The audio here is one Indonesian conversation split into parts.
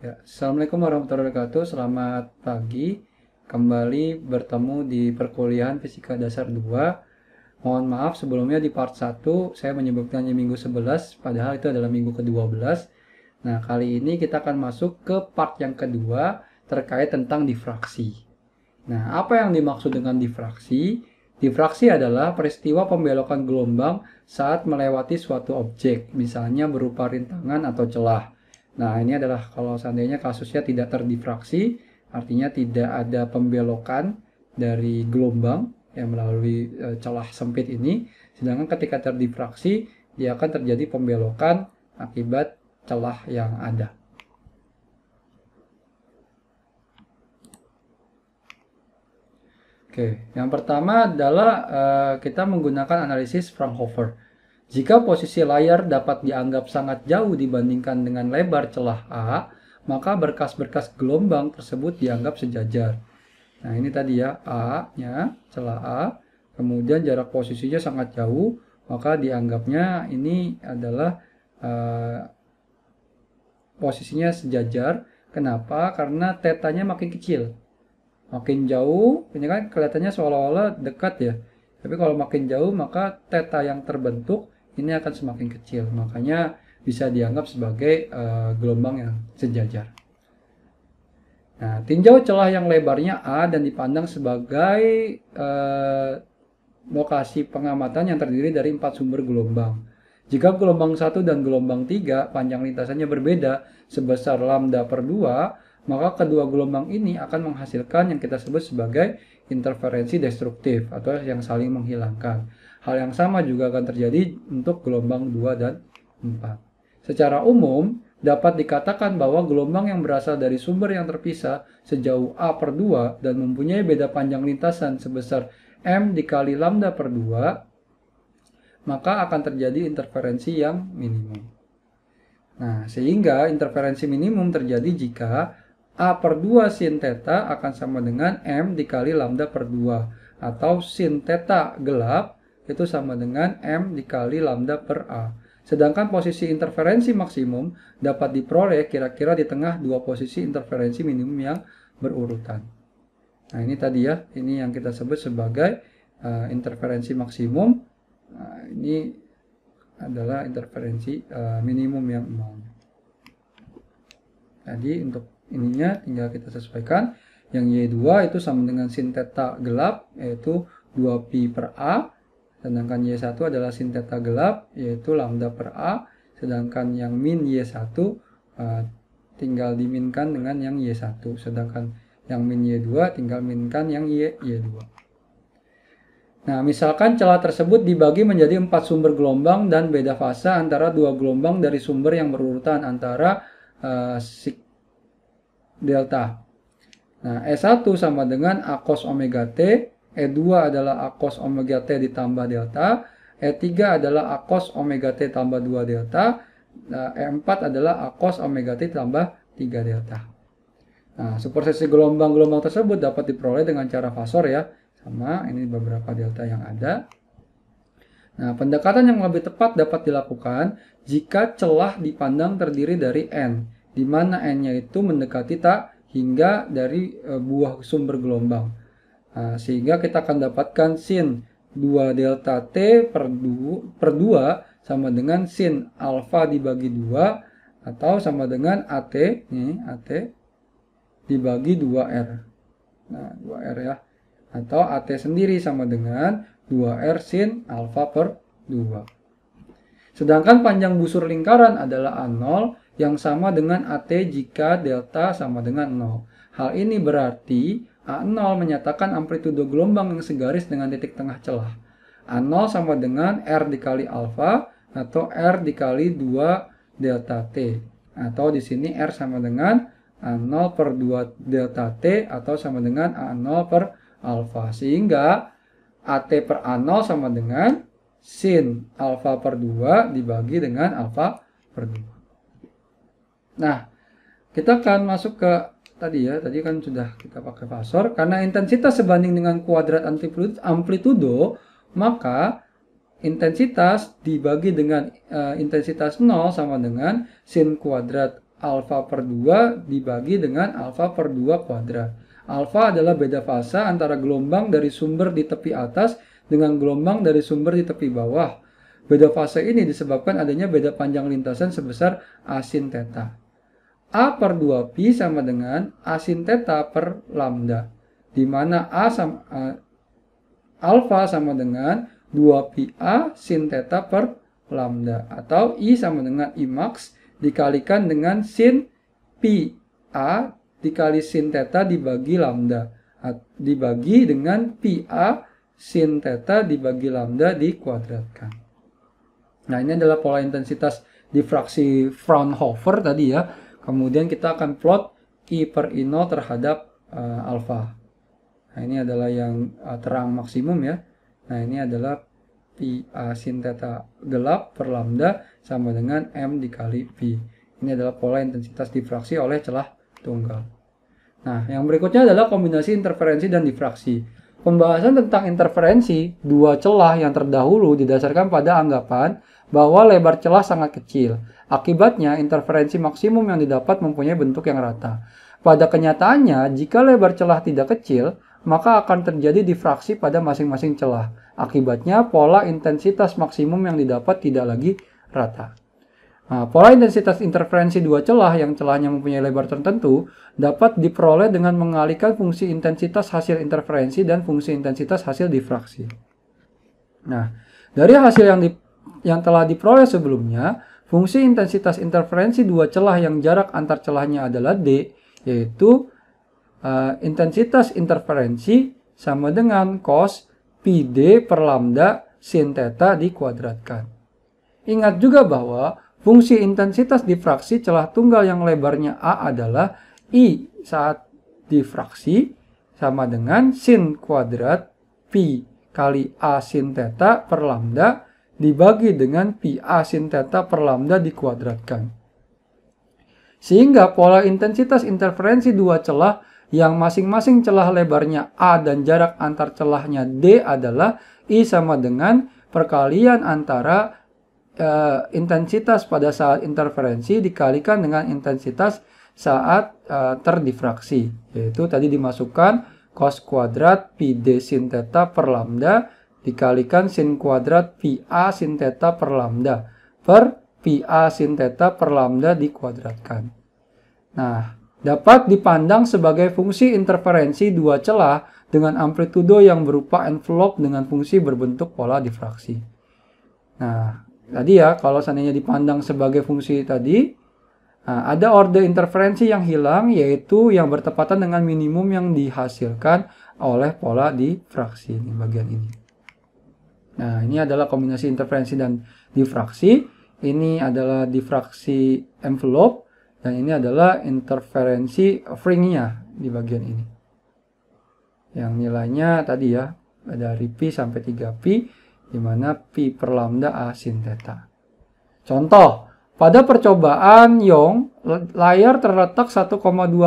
Ya, Assalamualaikum warahmatullahi wabarakatuh. Selamat pagi. Kembali bertemu di perkuliahan Fisika Dasar 2. Mohon maaf sebelumnya di part 1 saya menyebutkannya minggu 11 padahal itu adalah minggu ke-12. Nah, kali ini kita akan masuk ke part yang kedua terkait tentang difraksi. Nah, apa yang dimaksud dengan difraksi? Difraksi adalah peristiwa pembelokan gelombang saat melewati suatu objek, misalnya berupa rintangan atau celah. Nah, ini adalah kalau seandainya kasusnya tidak terdifraksi, artinya tidak ada pembelokan dari gelombang yang melalui e, celah sempit ini. Sedangkan ketika terdifraksi, dia akan terjadi pembelokan akibat celah yang ada. Oke, yang pertama adalah e, kita menggunakan analisis Fraunhofer. Jika posisi layar dapat dianggap sangat jauh dibandingkan dengan lebar celah A, maka berkas-berkas gelombang tersebut dianggap sejajar. Nah, ini tadi ya, A-nya, celah A, kemudian jarak posisinya sangat jauh, maka dianggapnya ini adalah uh, posisinya sejajar. Kenapa? Karena tetanya makin kecil. Makin jauh, ini kan kelihatannya seolah-olah dekat ya. Tapi kalau makin jauh, maka teta yang terbentuk ini akan semakin kecil. Makanya bisa dianggap sebagai uh, gelombang yang sejajar. Nah, tinjau celah yang lebarnya A dan dipandang sebagai eh, lokasi pengamatan yang terdiri dari empat sumber gelombang. Jika gelombang 1 dan gelombang 3 panjang lintasannya berbeda sebesar lambda per 2, maka kedua gelombang ini akan menghasilkan yang kita sebut sebagai interferensi destruktif atau yang saling menghilangkan. Hal yang sama juga akan terjadi untuk gelombang 2 dan 4. Secara umum, dapat dikatakan bahwa gelombang yang berasal dari sumber yang terpisah sejauh A per 2 dan mempunyai beda panjang lintasan sebesar M dikali lambda per 2, maka akan terjadi interferensi yang minimum. Nah, sehingga interferensi minimum terjadi jika A per 2 sin theta akan sama dengan M dikali lambda per 2 atau sin theta gelap itu sama dengan M dikali lambda per A. Sedangkan posisi interferensi maksimum dapat diperoleh kira-kira di tengah dua posisi interferensi minimum yang berurutan. Nah ini tadi ya, ini yang kita sebut sebagai uh, interferensi maksimum. Nah, ini adalah interferensi uh, minimum yang mau. Jadi untuk ininya tinggal kita sesuaikan. Yang Y2 itu sama dengan sin theta gelap yaitu 2pi per A Sedangkan Y1 adalah sinteta gelap, yaitu lambda per A. Sedangkan yang min Y1 uh, eh, tinggal diminkan dengan yang Y1. Sedangkan yang min Y2 tinggal minkan yang Y, Y2. Nah, misalkan celah tersebut dibagi menjadi empat sumber gelombang dan beda fase antara dua gelombang dari sumber yang berurutan antara uh, delta. Nah, e S1 sama dengan A cos omega T E2 adalah A cos omega T ditambah delta. E3 adalah A cos omega T tambah 2 delta. Nah, E4 adalah A cos omega T tambah 3 delta. Nah, supersesi gelombang-gelombang tersebut dapat diperoleh dengan cara fasor ya. Sama, ini beberapa delta yang ada. Nah, pendekatan yang lebih tepat dapat dilakukan jika celah dipandang terdiri dari N, di mana N-nya itu mendekati tak hingga dari e, buah sumber gelombang. Nah, sehingga kita akan dapatkan sin 2 delta T per 2, per 2 sama dengan sin alfa dibagi 2 atau sama dengan AT, nih, AT dibagi 2R. Nah, 2R ya. Atau AT sendiri sama dengan 2R sin alfa per 2. Sedangkan panjang busur lingkaran adalah A0 yang sama dengan AT jika delta sama dengan 0. Hal ini berarti A0 menyatakan amplitudo gelombang yang segaris dengan titik tengah celah. A0 sama dengan R dikali alfa atau R dikali 2 delta T. Atau di sini R sama dengan A0 per 2 delta T atau sama dengan A0 per alfa. Sehingga AT per A0 sama dengan sin alfa per 2 dibagi dengan alfa per 2. Nah, kita akan masuk ke tadi ya, tadi kan sudah kita pakai fasor. Karena intensitas sebanding dengan kuadrat amplitudo, maka intensitas dibagi dengan uh, intensitas 0 sama dengan sin kuadrat alfa per 2 dibagi dengan alfa per 2 kuadrat. Alfa adalah beda fase antara gelombang dari sumber di tepi atas dengan gelombang dari sumber di tepi bawah. Beda fase ini disebabkan adanya beda panjang lintasan sebesar asin teta. A per 2pi sama dengan A sin theta per lambda. Di mana A sama A, alfa sama dengan 2pi A sin theta per lambda. Atau I sama dengan I max dikalikan dengan sin pi A dikali sin theta dibagi lambda. Dibagi dengan pi A sin theta dibagi lambda dikuadratkan. Nah ini adalah pola intensitas difraksi Fraunhofer tadi ya. Kemudian kita akan plot I per I0 terhadap uh, eh, alfa. Nah, ini adalah yang uh, terang maksimum ya. Nah, ini adalah pi uh, eh, sin theta gelap per lambda sama dengan M dikali pi. Ini adalah pola intensitas difraksi oleh celah tunggal. Nah, yang berikutnya adalah kombinasi interferensi dan difraksi. Pembahasan tentang interferensi dua celah yang terdahulu didasarkan pada anggapan bahwa lebar celah sangat kecil Akibatnya, interferensi maksimum yang didapat mempunyai bentuk yang rata. Pada kenyataannya, jika lebar celah tidak kecil, maka akan terjadi difraksi pada masing-masing celah. Akibatnya, pola intensitas maksimum yang didapat tidak lagi rata. Nah, pola intensitas interferensi dua celah yang celahnya mempunyai lebar tertentu dapat diperoleh dengan mengalihkan fungsi intensitas hasil interferensi dan fungsi intensitas hasil difraksi. Nah, dari hasil yang di, yang telah diperoleh sebelumnya, Fungsi intensitas interferensi dua celah yang jarak antar celahnya adalah D, yaitu uh, intensitas interferensi sama dengan cos d per lambda sin theta dikuadratkan. Ingat juga bahwa fungsi intensitas difraksi celah tunggal yang lebarnya A adalah I saat difraksi sama dengan sin kuadrat pi kali A sin theta per lambda dibagi dengan a sin theta per lambda dikuadratkan. Sehingga pola intensitas interferensi dua celah yang masing-masing celah lebarnya A dan jarak antar celahnya D adalah I sama dengan perkalian antara e, intensitas pada saat interferensi dikalikan dengan intensitas saat e, terdifraksi yaitu tadi dimasukkan cos kuadrat pi d sin theta per lambda dikalikan sin kuadrat pi a sin theta per lambda per pi a sin theta per lambda dikuadratkan. Nah, dapat dipandang sebagai fungsi interferensi dua celah dengan amplitudo yang berupa envelope dengan fungsi berbentuk pola difraksi. Nah, tadi ya kalau seandainya dipandang sebagai fungsi tadi, nah, ada orde interferensi yang hilang yaitu yang bertepatan dengan minimum yang dihasilkan oleh pola difraksi ini bagian ini. Nah, ini adalah kombinasi interferensi dan difraksi. Ini adalah difraksi envelope dan ini adalah interferensi fringnya di bagian ini. Yang nilainya tadi ya, dari pi sampai 3pi di mana pi per lambda a sin theta. Contoh, pada percobaan Young layar terletak 1,2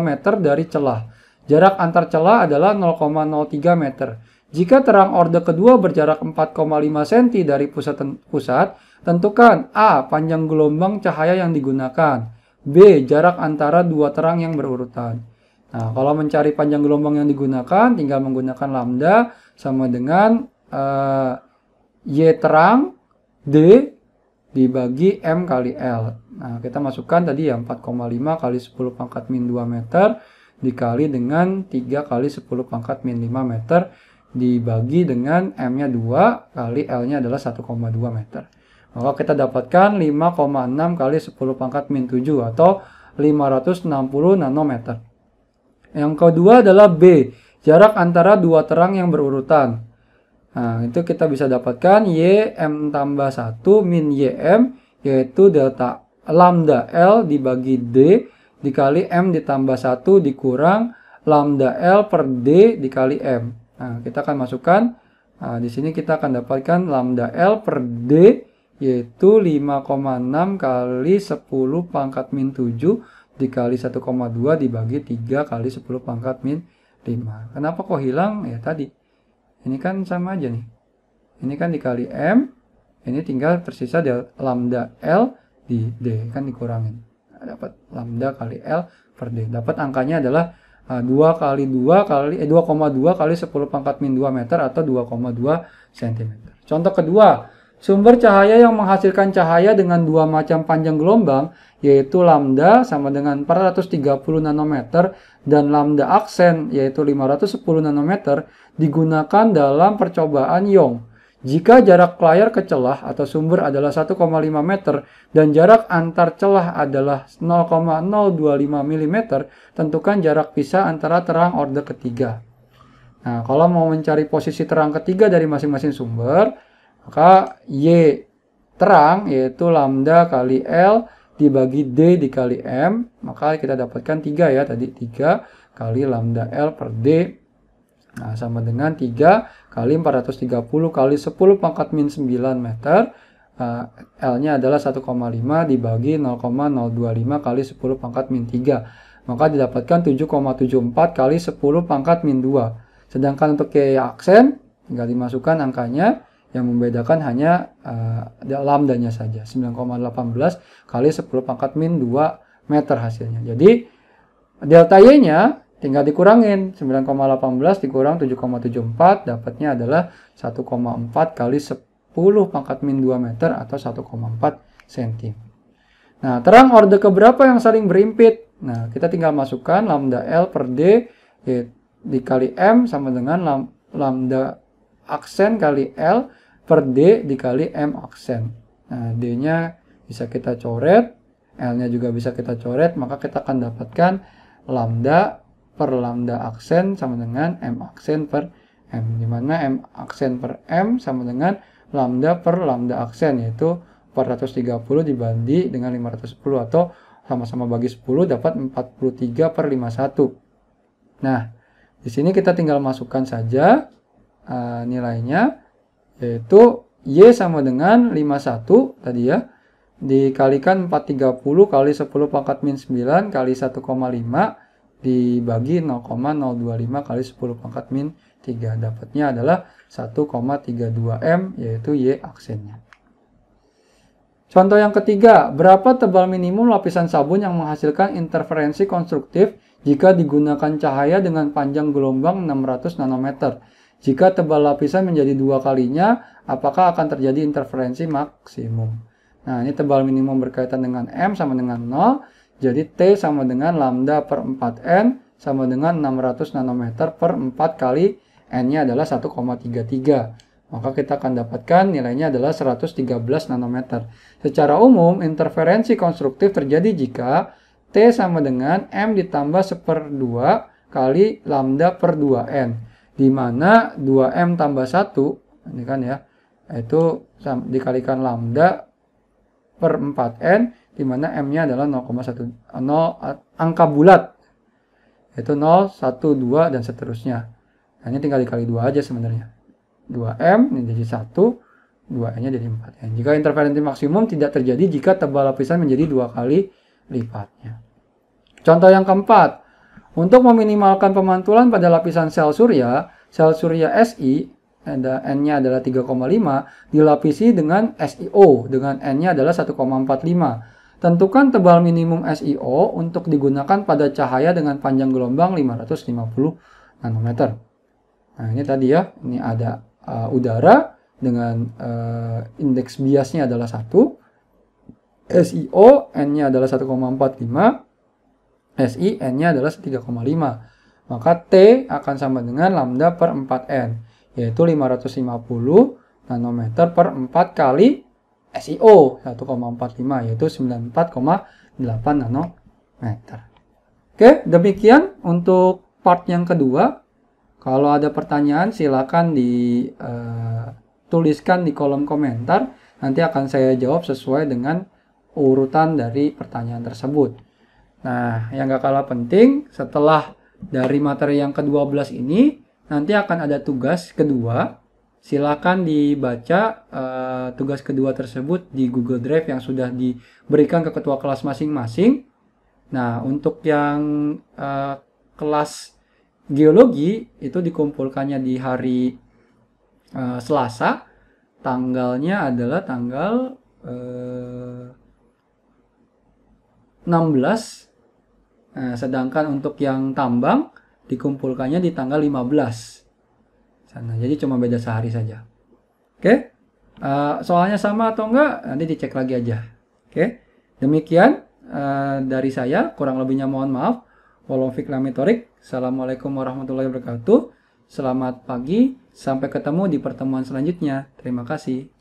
meter dari celah. Jarak antar celah adalah 0,03 meter. Jika terang orde kedua berjarak 4,5 cm dari pusat, pusat, tentukan A. Panjang gelombang cahaya yang digunakan. B. Jarak antara dua terang yang berurutan. Nah, kalau mencari panjang gelombang yang digunakan, tinggal menggunakan lambda sama dengan uh, Y terang D dibagi M kali L. Nah, kita masukkan tadi ya 4,5 kali 10 pangkat min 2 meter dikali dengan 3 kali 10 pangkat min 5 meter dibagi dengan M-nya 2 kali L-nya adalah 1,2 meter. Maka kita dapatkan 5,6 kali 10 pangkat min 7 atau 560 nanometer. Yang kedua adalah B, jarak antara dua terang yang berurutan. Nah, itu kita bisa dapatkan YM tambah 1 min YM yaitu delta lambda L dibagi D dikali M ditambah 1 dikurang lambda L per D dikali M. Nah, kita akan masukkan nah, di sini kita akan dapatkan lambda L per D yaitu 5,6 kali 10 pangkat min 7 dikali 1,2 dibagi 3 kali 10 pangkat min 5. Kenapa kok hilang? Ya tadi. Ini kan sama aja nih. Ini kan dikali M. Ini tinggal tersisa di lambda L di D. Kan dikurangin. Nah, dapat lambda kali L per D. Dapat angkanya adalah Nah, dua 2 kali 2 kali eh 2,2 kali 10 pangkat min 2 meter atau 2,2 cm. Contoh kedua, sumber cahaya yang menghasilkan cahaya dengan dua macam panjang gelombang yaitu lambda sama dengan 430 nanometer dan lambda aksen yaitu 510 nanometer digunakan dalam percobaan Young jika jarak layar ke celah atau sumber adalah 1,5 meter dan jarak antar celah adalah 0,025 mm, tentukan jarak pisah antara terang orde ketiga. Nah, kalau mau mencari posisi terang ketiga dari masing-masing sumber, maka Y terang yaitu lambda kali L dibagi D dikali M, maka kita dapatkan 3 ya tadi, 3 kali lambda L per D Nah, sama dengan 3 kali 430 kali 10 pangkat min 9 meter. Uh, L-nya adalah 1,5 dibagi 0,025 kali 10 pangkat min 3. Maka didapatkan 7,74 kali 10 pangkat min 2. Sedangkan untuk key aksen, tinggal dimasukkan angkanya. Yang membedakan hanya uh, lambdanya saja. 9,18 kali 10 pangkat min 2 meter hasilnya. Jadi, delta Y-nya Tinggal dikurangin 9,18 dikurang 7,74 dapatnya adalah 1,4 kali 10 pangkat min 2 meter atau 1,4 cm. Nah, terang orde keberapa yang saling berimpit? Nah, kita tinggal masukkan lambda L per D eh, dikali M sama dengan lambda aksen kali L per D dikali M aksen. Nah, D-nya bisa kita coret, L-nya juga bisa kita coret, maka kita akan dapatkan lambda per lambda aksen sama dengan m aksen per m, dimana m aksen per m sama dengan lambda per lambda aksen yaitu 430 dibagi dengan 510 atau sama-sama bagi 10 dapat 43 per 51. Nah, di sini kita tinggal masukkan saja uh, nilainya yaitu Y sama dengan 51 tadi ya dikalikan 430 kali 10 pangkat min 9 kali 1,5 dibagi 0,025 kali 10 pangkat min 3 dapatnya adalah 1,32 M yaitu Y aksennya. Contoh yang ketiga, berapa tebal minimum lapisan sabun yang menghasilkan interferensi konstruktif jika digunakan cahaya dengan panjang gelombang 600 nanometer? Jika tebal lapisan menjadi dua kalinya, apakah akan terjadi interferensi maksimum? Nah, ini tebal minimum berkaitan dengan M sama dengan 0 jadi T sama dengan lambda per 4N sama dengan 600 nanometer per 4 kali N-nya adalah 1,33. Maka kita akan dapatkan nilainya adalah 113 nanometer. Secara umum, interferensi konstruktif terjadi jika T sama dengan M ditambah 1 per 2 kali lambda per 2N. Di mana 2M tambah 1, ini kan ya, itu dikalikan lambda per 4N di mana M-nya adalah 0,1 0 eh, eh, angka bulat yaitu 0, 1, 2 dan seterusnya. Nah, ini tinggal dikali 2 aja sebenarnya. 2M ini jadi 1, 2N-nya jadi 4N. Nah, jika interferensi maksimum tidak terjadi jika tebal lapisan menjadi dua kali lipatnya. Contoh yang keempat, untuk meminimalkan pemantulan pada lapisan sel surya, sel surya SI ada N-nya adalah 3,5 dilapisi dengan SiO dengan N-nya adalah 1,45 Tentukan tebal minimum SIO untuk digunakan pada cahaya dengan panjang gelombang 550 nanometer. Nah, ini tadi ya, ini ada uh, udara dengan uh, indeks biasnya adalah 1, SIO N-nya adalah 1,45, SI N-nya adalah 3,5. Maka T akan sama dengan lambda per 4N, yaitu 550 nanometer per 4 kali SEO 1,45 yaitu 94,8 nanometer. Oke, demikian untuk part yang kedua. Kalau ada pertanyaan silakan dituliskan eh, di kolom komentar. Nanti akan saya jawab sesuai dengan urutan dari pertanyaan tersebut. Nah, yang gak kalah penting setelah dari materi yang ke-12 ini, nanti akan ada tugas kedua silakan dibaca uh, tugas kedua tersebut di Google Drive yang sudah diberikan ke ketua kelas masing-masing. Nah, untuk yang uh, kelas geologi itu dikumpulkannya di hari uh, Selasa. Tanggalnya adalah tanggal uh, 16. Nah, sedangkan untuk yang tambang dikumpulkannya di tanggal 15 sana. Jadi cuma beda sehari saja. Oke? Okay? Uh, eh, soalnya sama atau enggak nanti dicek lagi aja. Oke? Okay? Demikian uh, dari saya, kurang lebihnya mohon maaf. Walofik lamitorik. Assalamualaikum warahmatullahi wabarakatuh. Selamat pagi, sampai ketemu di pertemuan selanjutnya. Terima kasih.